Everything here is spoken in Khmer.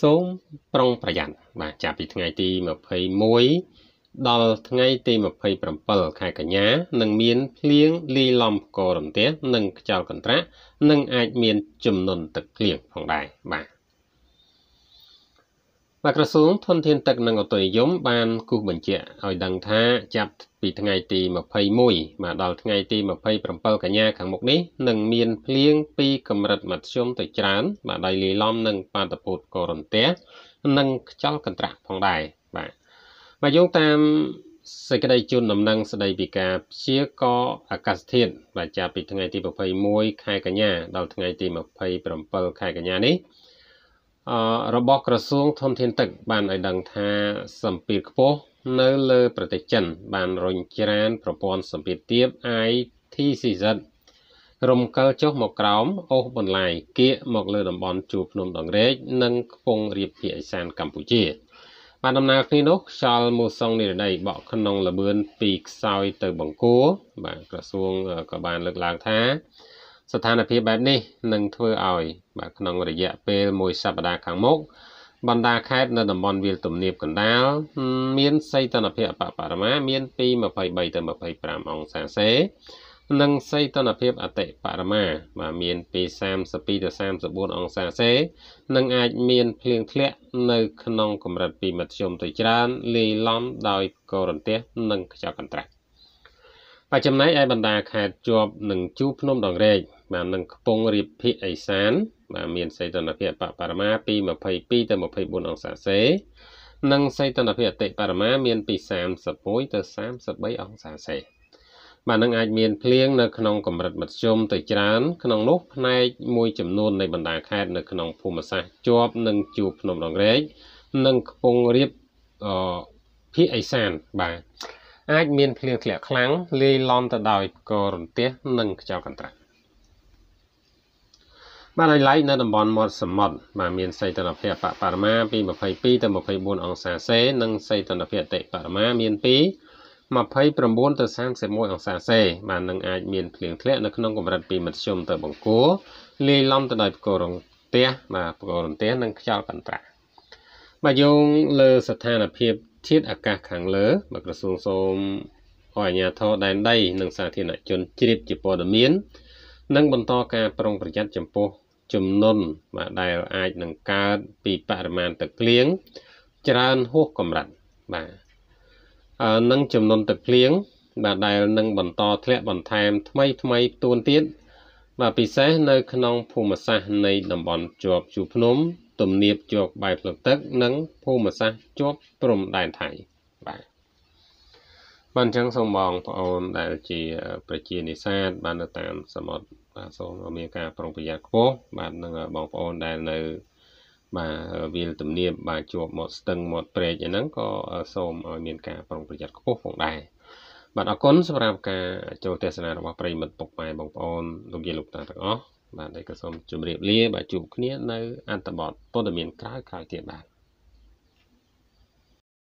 សូមប្រុងប្រយ័ត្នបាទចាប់ពីថ្ងៃទី21ដល់ថ្ងៃទី27ខែកញ្ញានឹងមានភ្លៀងលីលំកោរន្ទះនិងខ្យល់កន្ត្រាក់និង អាចមានជំនន់ទឹកភ្លៀងផងដែរបាទបាទក្រសួងធនធានទឹកនិងអូតូនិយមបានគូសបញ្ជាក់ឲ្យដឹងថាចាប់ពីថ្ងៃទី21មកដល់ថ្ងៃទី27កញ្ញាខាងមុខនេះនឹងមានភ្លៀងពីកម្រិតមធ្យមទៅច្រើនបាទដោយលាយឡំនឹងបាតុភូតកូរ៉ុនទះនិងខ្យល់កន្ត្រាក់ផងដែរបាទបើយោងតាមសេចក្តីជូនដំណឹងស្តីពីការព្យាករអាកាសធាតុបាទចាប់ពីថ្ងៃ ទី21ខែកញ្ញាដល់ថ្ងៃទី27ខែកញ្ញានេះរបស់ក្រសួងធនធានទឹក បានឲ្យដឹងថាសម្ពាធខ្ពស់នៅលើ ប្រទេសចិនបានរុញច្រាន ប្រព័ន្ធសម្ពាធទាប ITCZ រំកិលចុះ មកក្រោមអូសបន្លាយគៀកមក លើតំបន់ជួរភ្នំដងរែកនិងខ្ពង់រាបភាគឦសានកម្ពុជាបានដំណើរគ្នានោះខ្យល់មូសុងនិរដីបក់ក្នុងលបឿនពីខ្សោយទៅបង្គួរបាទក្រសួងក៏បានលើកឡើងថាស្ថានភាពបែបនេះនឹងធ្វើឲ្យ បាទក្នុង រយៈពេលមួយសប្តាហ៍ខាងមុខបណ្ដាខេត្តនៅតំបន់វាលទំនាបកណ្ដាលមានសីតុណ្ហភាពអបបរមាមានពី23ទៅ25អង្សាសេនិងសីតុណ្ហភាពអតិបរមាបាទមានពី32ទៅ34អង្សាសេនិងអាចមានភ្លៀងធ្លាក់នៅក្នុងកម្រិតពីមធ្យមទៅច្រើនលាយឡំដោយកោរន្ទះនិងខ្យល់កន្ត្រាក់បើចំណែកឯបណ្ដាខេត្តជាប់នឹងជួរភ្នំដងរែកបាទនឹងខ្ពង់រាបភាគឦសានបាទមានសីតុណ្ហភាពអបបរមាពី22ទៅ24អង្សាសេ និងសីតុណ្ហភាពអតិបរមាមានពី31ទៅ33អង្សាសេបាទនឹងអាចមានភ្លៀងនៅក្នុង កម្រិតមធ្យម ទៅច្រើនក្នុងនោះផ្នែកមួយចំនួននៃបណ្ដាខេត្តនៅក្នុងភូមិសាស្ត្រជាប់នឹងជួរភ្នំដងរែកនិងខ្ពង់រាបអភាគឦសានបាទអាចមានភ្លៀងធ្លាក់ខ្លាំងលាយឡំទៅដោយករន្ទះនិងខ្យល់កន្ត្រាក់បាទហើយឡៃនៅតំបន់មាត់សមុទ្របាទមានសីតុណ្ហភាពបបរមាពី22ទៅ24អង្សាសេនិងសីតុណ្ហភាពអតិបរមាមានពី29ទៅ31អង្សាសេបាទនឹងអាចមានភ្លៀងធ្លាក់នៅក្នុងកម្រិតពីមធ្យមទៅបង្គួរលាយឡំទៅដោយផ្គររន្ទះបាទផ្គររន្ទះនិងខ្យល់កន្ត្រាក់បាទយោងលើស្ថានភាពធាតុអាកាសខាងលើបាទក្រសួងសូមឲ្យអាជ្ញាធរដែនដីនិងសាធារណជនជ្រាបជាព័ត៌មាននិងបន្តការប្រុង ប្រយ័ត្នចំពោះជំនន់បាទដែលអាចនឹងកើតពីបរិមាណទឹកភ្លៀងច្រើនហួសកម្រិតបាទនឹងចំនួនទឹកភ្លៀងបាទដែលនឹងបន្តធ្លាក់បន្ថែមថ្មីថ្មីផ្ទួនទៀត បាទពិសេសនៅក្នុងភូមិសាស្ត្រនៃតំបន់ជាប់ជួរភ្នំទំនាបជាប់បែបផ្លូវទឹក និងភូមិសាស្ត្រជាប់ព្រំដែនថៃបាទបានអញ្ចឹងសូមបងប្អូនដែលជាប្រជានិសាទបាននៅតាមសមុទ្របាទសូមមានការប្រុងប្រយ័ត្នខ្ពស់បាទនឹងបងប្អូនដែលនៅបាទវាលទំនាបបាទជាប់មកស្ទឹងមកព្រែកអីហ្នឹងក៏សូមឲ្យមានការប្រុងប្រយ័ត្នខ្ពស់ផងដែរបាទអរគុណសម្រាប់ការចូលទស្សនារបស់ប្រិមិត្តពុកម៉ែបងប្អូនលោកយាយលោកតាទាំងអស់បាទដែលក៏សូមជម្រាបលាបាទជួបគ្នានៅអត្តបទព័ត៌មានក្រោយៗទៀតបាទ